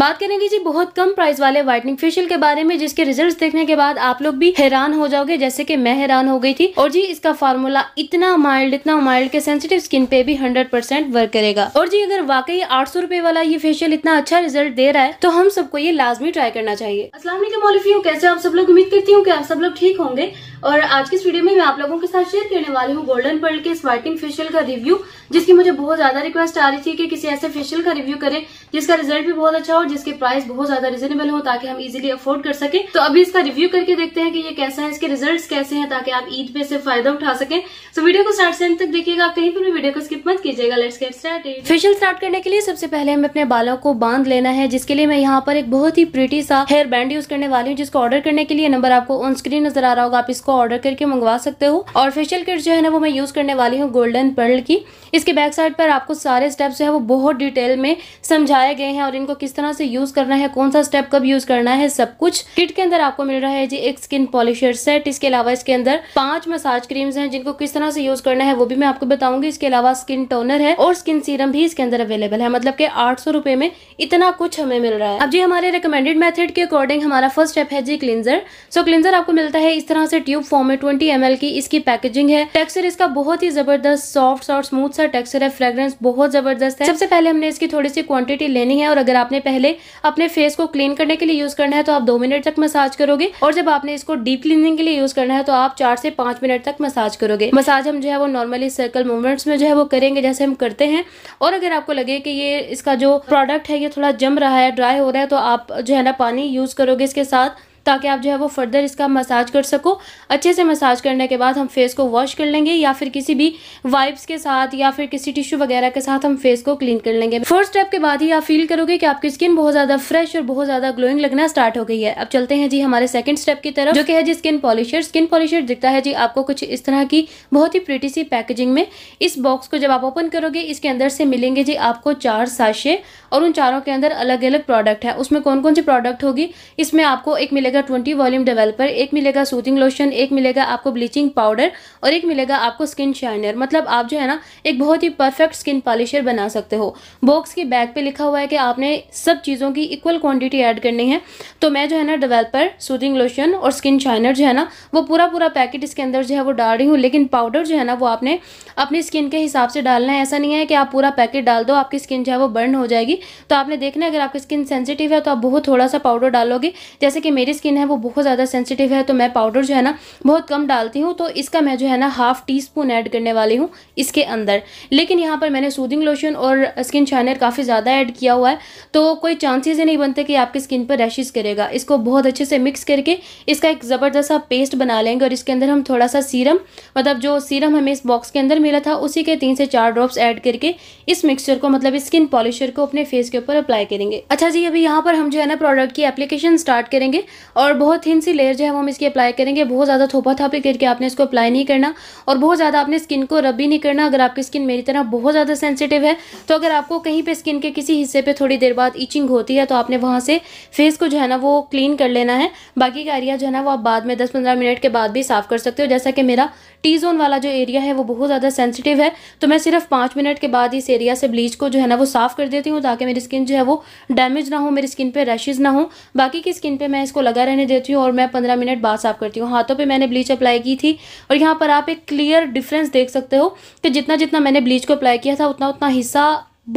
बात करेंगे जी बहुत कम प्राइस वाले व्हाइटनिंग फेशियल के बारे में जिसके रिजल्ट देखने के बाद आप लोग भी हैरान हो जाओगे जैसे की मैं हैरान हो गई थी और जी इसका फार्मूला इतना माइल्ड इतना माइल्ड के सेंसिटिव स्किन पे भी हंड्रेड वर्क करेगा और जी अगर वाकई आठ सौ वाला ये फेशियल इतना अच्छा रिजल्ट दे रहा है तो हम सबको ये लाजमी ट्राई करना चाहिए असला हूँ कैसे आप सब लोग उम्मीद करती हूँ की आप सब लोग ठीक होंगे और आज की इस वीडियो में मैं आप लोगों के साथ शेयर करने वाली हूँ गोल्डन पर्ल के इस व्हाइटनिंग फेशियल का रिव्यू जिसकी मुझे बहुत ज्यादा रिक्वेस्ट आ रही थी कि किसी ऐसे फेशियल का रिव्यू करें जिसका रिजल्ट भी बहुत अच्छा हो जिसके प्राइस बहुत ज्यादा रिजनेबल हो ताकि हम इजिली अफोर्ड कर सके तो अभी इसका रिव्यू करके देखते हैं कि ये कैसा है इसके रिजल्ट कैसे हैं ताकि आप ईद पे से फायदा उठा सके तो वीडियो को स्टार्ट से अंत तक देखिएगा आप कहीं पर भी वीडियो को स्किप मत कीजिएगा let's get start facial start करने के लिए सबसे पहले हमें अपने बालों को बांध लेना है जिसके लिए मैं यहाँ पर एक बहुत ही प्रिटी सा हेयर बैंड यूज करने वाली हूँ जिसको ऑर्डर करने के लिए नंबर आपको ऑन स्क्रीन नजर आ रहा होगा आप इसको ऑर्डर करके मंगवा सकते हो और फेशियल किट जो है ना वो मैं यूज करने वाली हूँ गोल्डन पर्ल की इसके बैक साइड पर आपको सारे स्टेप्स जो है वो बहुत डिटेल में समझा बताए गए हैं और इनको किस तरह से यूज करना है कौन सा स्टेप कब यूज करना है सब कुछ किट के अंदर आपको मिल रहा है जी एक स्किन पॉलिशर सेट इसके अलावा इसके अंदर पांच मसाज क्रीम्स हैं जिनको किस तरह से यूज करना है वो भी मैं आपको बताऊंगी इसके अलावा स्किन टोनर है और स्किन सीरम भी इसके अंदर अवेलेबल है मतलब के आठ सौ रुपए में इतना कुछ हमें मिल रहा है अब जी हमारे रिकमेंडेड मेथड के अकॉर्डिंग हमारा फर्स्ट स्टेप है जी क्लिनजर सो क्लिनजर आपको मिलता है इस तरह से ट्यूब फॉर्म में ट्वेंटी एम की इसकी पैकेजिंग है टेक्सचर इसका बहुत ही जबरदस्त सॉफ्ट और स्मूथ सा टेक्सचर है फ्रेग्रेंस बहुत जबरदस्त है सबसे पहले हमने इसकी थोड़ी सी क्वांटिटी लेनी है और अगर आपने पहले अपने फेस को क्लीन करने के लिए यूज़ करना है तो आप दो मिनट तक मसाज करोगे और जब आपने इसको डीप क्लीनिंग के लिए यूज़ करना है तो आप चार से पांच मिनट तक मसाज करोगे मसाज हम जो है वो नॉर्मली सर्कल मूवमेंट्स में जो है वो करेंगे जैसे हम करते हैं और अगर आपको लगे कि ये इसका जो प्रोडक्ट है ये थोड़ा जम रहा है ड्राई हो रहा है तो आप जो है ना पानी यूज़ करोगे इसके साथ ताकि आप जो है वो फर्दर इसका मसाज कर सको अच्छे से मसाज करने के बाद हम फेस को वॉश कर लेंगे या फिर किसी भी वाइप्स के साथ या फिर किसी टिश्यू वगैरह के साथ हम फेस को क्लीन कर लेंगे फर्स्ट स्टेप के बाद ही आप फील करोगे कि आपकी स्किन बहुत ज़्यादा फ्रेश और बहुत ज़्यादा ग्लोइंग लगना स्टार्ट हो गई है अब चलते हैं जी हमारे सेकंड स्टेप की तरफ जो कि है जी स्किन पॉलिशर स्किन पॉलिशर दिखता है जी आपको कुछ इस तरह की बहुत ही प्रिटी सी पैकेजिंग में इस बॉक्स को जब आप ओपन करोगे इसके अंदर से मिलेंगे जी आपको चार साशे और उन चारों के अंदर अलग अलग प्रोडक्ट है उसमें कौन कौन सी प्रोडक्ट होगी इसमें आपको एक मिलेगा मिलेगा ट्वेंटी वॉल्यूम डेवलपर एक मिलेगा सूथिंग लोशन एक मिलेगा आपको ब्लीचिंग पाउडर और एक मिलेगा आपको स्किन शाइनर मतलब आप जो है ना एक बहुत ही परफेक्ट स्किन पॉलिशर बना सकते हो बॉक्स के बैक पे लिखा हुआ है कि आपने सब चीज़ों की इक्वल क्वांटिटी ऐड करनी है तो मैं जो है ना डेवलपर सूदिंग लोशन और स्किन शाइनर जो है ना वो पूरा पूरा पैकेट इसके अंदर जो है वो डाल रही हूँ लेकिन पाउडर जो है ना वो आपने अपनी स्किन के हिसाब से डालना है ऐसा नहीं है कि आप पूरा पैकेट डाल दो आपकी स्किन जो है वो बर्न हो जाएगी तो आपने देखना अगर आपकी स्किन सेंसिटिव है तो आप बहुत थोड़ा सा पाउडर डालोगे जैसे कि मेरी स्किन है वो बहुत ज़्यादा सेंसिटिव है तो मैं पाउडर जो है ना बहुत कम डालती हूँ तो इसका मैं जो है ना हाफ़ टी स्पून ऐड करने वाली हूँ इसके अंदर लेकिन यहाँ पर मैंने सूदिंग लोशन और स्किन शाइनर काफ़ी ज़्यादा ऐड किया हुआ है तो कोई चांसेस ही नहीं बनते कि आपकी स्किन पर रैशेज़ करेगा इसको बहुत अच्छे से मिक्स करके इसका एक ज़बरदस्त पेस्ट बना लेंगे और इसके अंदर हम थोड़ा सा सीरम मतलब जो सीरम हमें इस बॉक्स के अंदर मिला था उसी के तीन से चार ड्रॉप्स ऐड करके इस मिक्सचर को मतलब स्किन पॉलिशर को अपने फेस के ऊपर अप्लाई करेंगे अच्छा जी अभी यहाँ पर हम जो है ना प्रोडक्ट की एप्लीकेशन स्टार्ट करेंगे और बहुत थिन सी लेयर जो है वो हम इसकी अप्लाई करेंगे बहुत ज़्यादा थोपा थापी करके आपने इसको अप्लाई नहीं करना और बहुत ज़्यादा आपने स्किन को रब भी नहीं करना अगर आपकी स्किन मेरी तरह बहुत ज़्यादा सेंसिटिव है तो अगर आपको कहीं पर स्किन के किसी हिस्से पर थोड़ी देर बाद ईचिंग होती है तो आपने वहाँ से फेस को जो है ना वो क्लीन कर लेना है बाकी का एरिया जो है ना वो आप बाद में दस पंद्रह मिनट के बाद भी साफ़ कर सकते हो जैसा कि मेरा टी जोन वाला जो एरिया है वो बहुत ज़्यादा सेंसिटिव है तो मैं सिर्फ पाँच मिनट के बाद इस एरिया से ब्लीच को जो है ना वो साफ़ कर देती हूँ ताकि मेरी स्किन जो है वो डैमेज ना हो मेरी स्किन पर रैशेज़ ना हो बाकी की स्किन पर मैं इसको लगा लगा रहने देती हूँ और मैं पंद्रह मिनट बाद साफ़ करती हूँ हाथों पर मैंने ब्लीच अप्लाई की थी और यहाँ पर आप एक क्लियर डिफरेंस देख सकते हो कि जितना जितना मैंने ब्लीच को अप्लाई किया था उतना उतना हिस्सा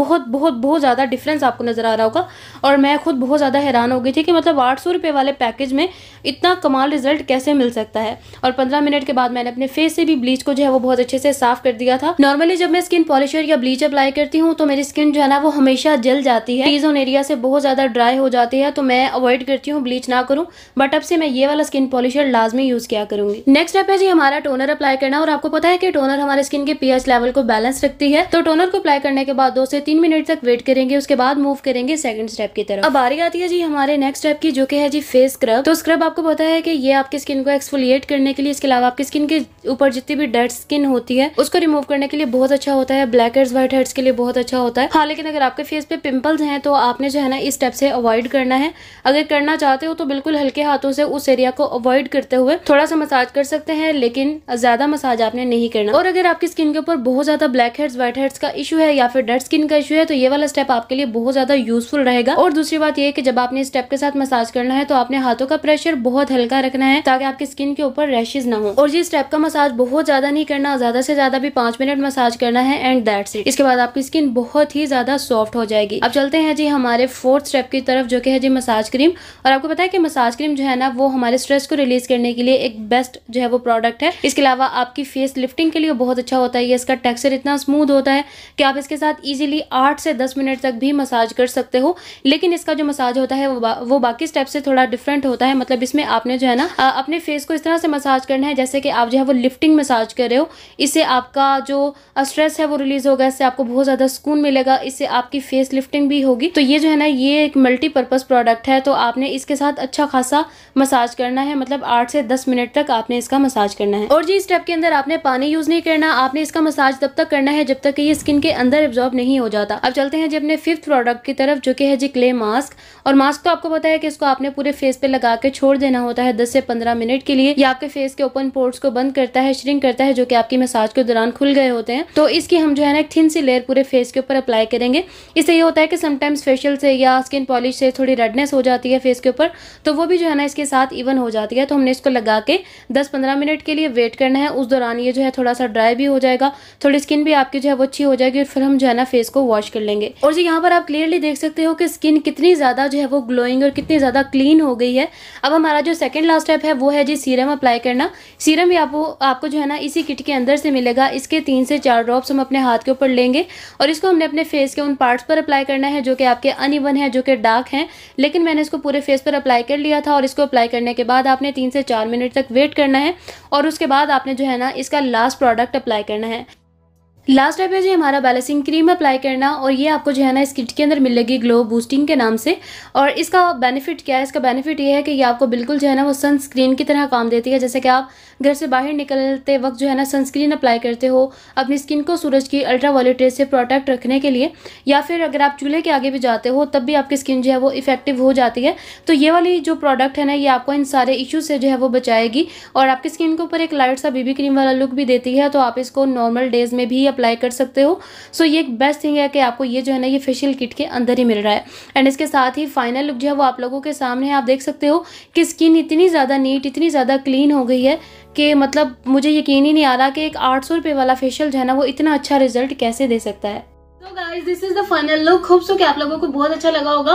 बहुत बहुत बहुत ज़्यादा डिफरेंस आपको नज़र आ रहा होगा और मैं खुद बहुत ज़्यादा हैरान हो गई थी कि मतलब आठ सौ रुपये वाले पैकेज में इतना कमाल रिजल्ट कैसे मिल सकता है और पंद्रह मिनट के बाद मैंने अपने फेस से भी ब्लीच को जो है वो बहुत अच्छे से साफ कर दिया था नॉर्मली जब मैं स्किन पॉलिशर या ब्लीच अप्लाई करती हूँ तो मेरी स्किन जो है ना वो हमेशा जल जाती है टीजोन एरिया से बहुत ज़्यादा ड्राई हो जाती है तो मैं अवॉइड करती हूँ ब्लीच ना करूँ बट अब से मैं ये वाला स्किन पॉलिशर लाजमी यूज़ किया करूँगी नेक्स्ट स्टेप है जी हमारा टोनर अप्लाई करना और आपको पता है कि टोनर हमारे स्किन के पी लेवल को बैलेंस रखती है तो टोनर को अप्लाई करने के बाद दो से तीन मिनट तक वेट करेंगे उसके बाद मूव करेंगे सेकंड स्टेप की तरफ अब बारी आती है जी हमारे नेक्स्ट स्टेप की जो कि है जी फेस स्क्रब तो स्क्रब आपको पता है कि ये आपकी स्किन को एक्सफोलिएट करने के लिए इसके अलावा आपकी स्किन के ऊपर जितनी भी डेड स्किन होती है उसको रिमूव करने के लिए बहुत अच्छा होता है ब्लैक हेड्स व्हाइट हेड्स के लिए बहुत अच्छा होता है हाँ लेकिन अगर आपके फेस पे पिम्पल्स हैं तो आपने जो है ना इस स्टेप से अवॉइड करना है अगर करना चाहते हो तो बिल्कुल हल्के हाथों से उस एरिया को अवॉइड करते हुए थोड़ा सा मसाज कर सकते हैं लेकिन ज्यादा मसाज आपने नहीं करना और अगर आपकी स्किन के ऊपर बहुत ज्यादा ब्लैक हेड्स व्हाइट हेड्स का इशू है या फिर डेड स्किन का इशू है तो ये वाला स्टेप आपके लिए बहुत ज्यादा यूजफुल रहेगा और दूसरी बात यह की जब आपने स्टेप के साथ मसाज करना है तो आपने हाथों का प्रेशर बहुत हल्का रखना है ताकि आपकी स्किन के ऊपर रैशेज ना हो और ये स्टेप का मसाज बहुत ज्यादा नहीं करना ज्यादा से ज्यादा भी पांच मिनट मसाज करना है एंड दैट से इसके बाद आपकी स्किन बहुत ही ज्यादा सॉफ्ट हो जाएगी अब चलते हैं जी हमारे फोर्थ स्टेप की तरफ जो कि है जी मसाज क्रीम और आपको पता है कि मसाज क्रीम जो है ना वो हमारे स्ट्रेस को रिलीज करने के लिए एक बेस्ट जो है वो प्रोडक्ट है इसके अलावा आपकी फेस लिफ्टिंग के लिए बहुत अच्छा होता है ये इसका टेक्सचर इतना स्मूथ होता है कि आप इसके साथ इजिली डेली आठ से दस मिनट तक भी मसाज कर सकते हो लेकिन इसका जो मसाज होता है वो, बा, वो बाकी स्टेप से थोड़ा डिफरेंट होता है मतलब इसमें आपने जो है ना अपने फेस को इस तरह से मसाज करना है जैसे कि आप जो है वो लिफ्टिंग मसाज कर रहे हो इससे आपका जो स्ट्रेस है वो रिलीज होगा इससे आपको बहुत ज़्यादा सुकून मिलेगा इससे आपकी फेस लिफ्टिंग भी होगी तो ये जो है ना ये एक मल्टीपर्पज़ प्रोडक्ट है तो आपने इसके साथ अच्छा खासा मसाज करना है मतलब आठ से दस मिनट तक आपने इसका मसाज करना है और जी स्टेप के अंदर आपने पानी यूज़ नहीं करना आपने इसका मसाज तब तक करना है जब तक ये स्किन के अंदर एब्जॉर्ब नहीं हो जाता अब चलते हैं जी अपने फिफ्थ प्रोडक्ट की तरफ जो कि है जी क्ले मास्क और मास्क तो आपको पता है कि इसको आपने पूरे फेस पे लगा के छोड़ देना होता है 10 से 15 मिनट के लिए ये आपके फेस के ओपन पोर्ट्स को बंद करता है श्रिंक करता है जो कि आपकी मसाज के दौरान खुल गए होते हैं तो इसकी हम जो है ना एक थिन सी लेयर पूरे फेस के ऊपर अप्लाई करेंगे इससे ये होता है कि समटाइम्स फेशियल से या स्किन पॉलिश से थोड़ी रेडनेस हो जाती है फेस के ऊपर तो वो भी जो है ना इसके साथ इवन हो जाती है तो हमने इसको लगा के दस पंद्रह मिनट के लिए वेट करना है उस दौरान ये जो है थोड़ा सा ड्राई भी हो जाएगा थोड़ी स्किन भी आपकी जो है वो अच्छी हो जाएगी और फिर हम जो है ना फेस इसको वॉश कर लेंगे और जो यहाँ पर आप क्लियरली देख सकते हो कि स्किन कितनी ज़्यादा जो है वो ग्लोइंग और कितनी ज़्यादा क्लीन हो गई है अब हमारा जो सेकेंड लास्ट स्टेप है वो है जी सीरम अप्लाई करना सीरम भी आपको आपको जो है ना इसी किट के अंदर से मिलेगा इसके तीन से चार ड्रॉप्स हम अपने हाथ के ऊपर लेंगे और इसको हमने अपने फेस के उन पार्ट्स पर अप्लाई करना है जो कि आपके अन है जो कि डार्क हैं लेकिन मैंने इसको पूरे फेस पर अप्लाई कर लिया था और इसको अप्लाई करने के बाद आपने तीन से चार मिनट तक वेट करना है और उसके बाद आपने जो है ना इसका लास्ट प्रोडक्ट अप्लाई करना है लास्ट टाइप है जी हमारा बैलेंसिंग क्रीम अप्लाई करना और ये आपको जो है ना इस किट के अंदर मिलेगी ग्लो बूस्टिंग के नाम से और इसका बेनिफिट क्या है इसका बेनिफिट ये है कि ये आपको बिल्कुल जो है ना वो सनस्क्रीन की तरह काम देती है जैसे कि आप घर से बाहर निकलते वक्त जो है ना सनस्क्रीन अप्लाई करते हो अपनी स्किन को सूरज की अल्ट्रा वायलेट से प्रोटेक्ट रखने के लिए या फिर अगर आप चूल्हे के आगे भी जाते हो तब भी आपकी स्किन जो है वो इफेक्टिव हो जाती है तो ये वाली जो प्रोडक्ट है ना ये आपको इन सारे इशू से जो है वो बचाएगी और आपकी स्किन के ऊपर एक लाइट सा बीबी क्रीम वाला लुक भी देती है तो आप इसको नॉर्मल डेज़ में भी अप्लाई कर सकते हो सो so, ये बेस्ट थिंग है कि आपको ये जो है ना ये फेशियल किट के अंदर ही मिल रहा है एंड इसके साथ ही फाइनल लुक जो है वो आप लोगों के सामने आप देख सकते हो कि स्किन इतनी ज़्यादा नीट इतनी ज़्यादा क्लीन हो गई है कि मतलब मुझे यकीन ही नहीं आ रहा कि एक आठ सौ वाला फेशियल जो है ना वो इतना अच्छा रिजल्ट कैसे दे सकता है तो guys this is the final look hope so कि आप लोगों को बहुत अच्छा लगा होगा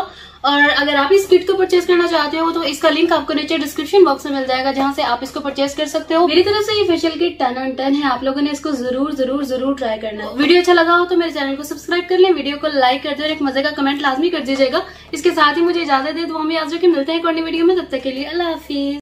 और अगर आप इस किट को परचेज करना चाहते हो तो इसका लिंक आपको नीचे डिस्क्रिप्शन बॉक्स में मिल जाएगा जहां से आप इसको परचेज कर सकते हो मेरी तरफ से ये facial kit ten on ten है आप लोगों ने इसको जरूर जरूर जरूर ट्राई करना है वीडियो अच्छा लगा हो तो मेरे चैनल को सब्सक्राइब कर ले वीडियो को लाइक कर दे और एक मजे का कमेंट लाजमी कर दीजिएगा इसके साथ ही मुझे इजाजत दे तो हम याद रखें मिलते हैं वीडियो में तब तक के लिए अल्लाह हाफिज